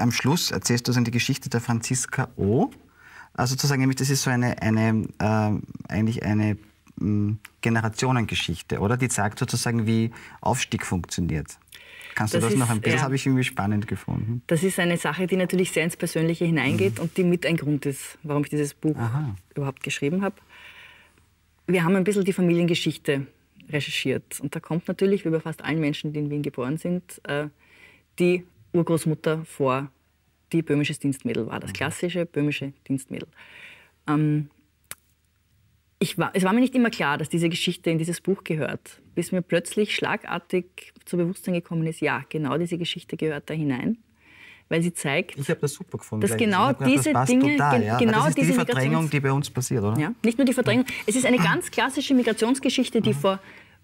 am Schluss erzählst du so die Geschichte der Franziska O. Also sozusagen, nämlich das ist so eine, eine äh, eigentlich eine mh, mm, Generationengeschichte, oder? Die zeigt sozusagen, wie Aufstieg funktioniert. Kannst du das ist, noch ein bisschen? Ja. Das habe ich irgendwie spannend gefunden. Das ist eine Sache, die natürlich sehr ins Persönliche hineingeht mhm. und die mit ein Grund ist, warum ich dieses Buch Aha. überhaupt geschrieben habe. Wir haben ein bisschen die Familiengeschichte recherchiert. Und da kommt natürlich, wie bei fast allen Menschen, die in Wien geboren sind, äh, die Urgroßmutter vor die böhmisches Dienstmädel war, das mhm. klassische böhmische Dienstmädel. Ähm, war, es war mir nicht immer klar, dass diese Geschichte in dieses Buch gehört, bis mir plötzlich schlagartig zu Bewusstsein gekommen ist, ja, genau diese Geschichte gehört da hinein, weil sie zeigt, ich das super gefunden, dass genau gedacht, diese das Dinge, total, ja. genau das ist diese die Verdrängung, die bei uns passiert, oder? Ja, nicht nur die Verdrängung, ja. es ist eine ganz klassische Migrationsgeschichte, die mhm. vor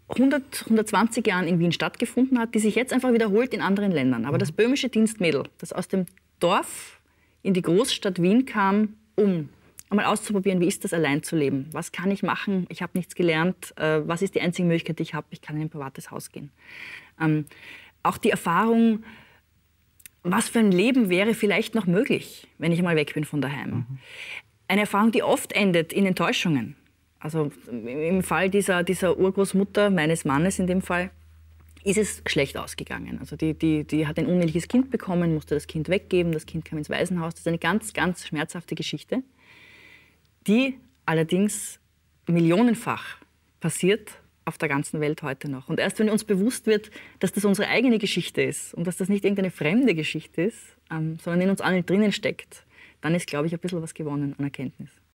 100, 120 Jahren in Wien stattgefunden hat, die sich jetzt einfach wiederholt in anderen Ländern. Aber mhm. das böhmische Dienstmädel, das aus dem Dorf in die Großstadt Wien kam, um einmal auszuprobieren, wie ist das, allein zu leben? Was kann ich machen? Ich habe nichts gelernt. Äh, was ist die einzige Möglichkeit, die ich habe? Ich kann in ein privates Haus gehen. Ähm, auch die Erfahrung, was für ein Leben wäre vielleicht noch möglich, wenn ich mal weg bin von daheim. Mhm. Eine Erfahrung, die oft endet in Enttäuschungen also im Fall dieser, dieser Urgroßmutter, meines Mannes in dem Fall, ist es schlecht ausgegangen. Also die, die, die hat ein uneheliches Kind bekommen, musste das Kind weggeben, das Kind kam ins Waisenhaus. Das ist eine ganz, ganz schmerzhafte Geschichte, die allerdings millionenfach passiert auf der ganzen Welt heute noch. Und erst wenn uns bewusst wird, dass das unsere eigene Geschichte ist und dass das nicht irgendeine fremde Geschichte ist, ähm, sondern in uns allen drinnen steckt, dann ist, glaube ich, ein bisschen was gewonnen an Erkenntnis.